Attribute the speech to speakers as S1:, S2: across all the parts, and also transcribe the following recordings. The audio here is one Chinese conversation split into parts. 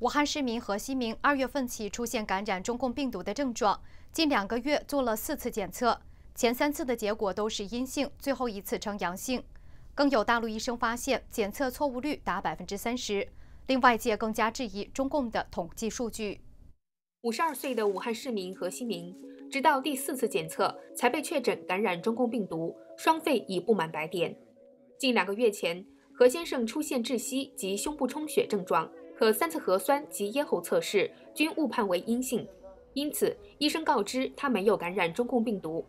S1: 武汉市民何西明二月份起出现感染中共病毒的症状，近两个月做了四次检测，前三次的结果都是阴性，最后一次呈阳性。更有大陆医生发现检测错误率达百分之三十，令外界更加质疑中共的统计数据。五十二岁的武汉市民
S2: 何西明，直到第四次检测才被确诊感染中共病毒，双肺已布满白点。近两个月前，何先生出现窒息及胸部充血症状。可三次核酸及咽喉测试均误判为阴性，因此医生告知他没有感染中共病毒。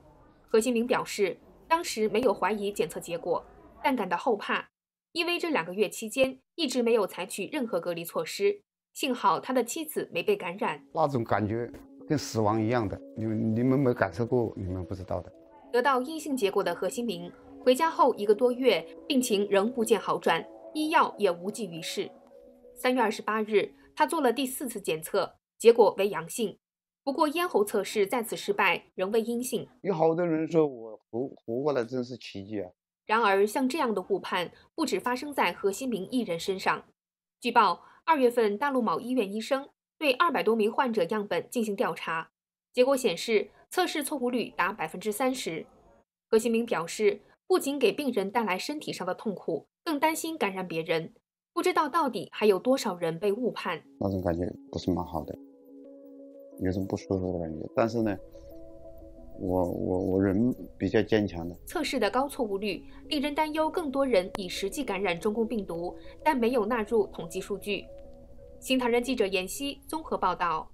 S2: 何新明表示，当时没有怀疑检测结果，但感到后怕，因为这两个月期间一直没有采取任何隔离措施。幸好他的妻子没被感染。那种感觉跟死亡一样的，你们你们没感受过，你们不知道的。得到阴性结果的何新明回家后一个多月，病情仍不见好转，医药也无济于事。三月二十八日，他做了第四次检测，结果为阳性。不过咽喉测试再次失败，仍为阴性。有好多人说我活活过来真是奇迹。啊！然而，像这样的误判不止发生在何新明一人身上。据报，二月份大陆某医院医生对二百多名患者样本进行调查，结果显示测试错误率达百分之三十。何新明表示，不仅给病人带来身体上的痛苦，更担心感染别人。不知道到底还有多少人被误判。那种感觉不是蛮好的，有种不舒服的感觉。但是呢，我我我人比较坚强的。测试的高错误率令人担忧，更多人已实际感染中共病毒，但没有纳入统计数据。新唐人记者闫希综合报道。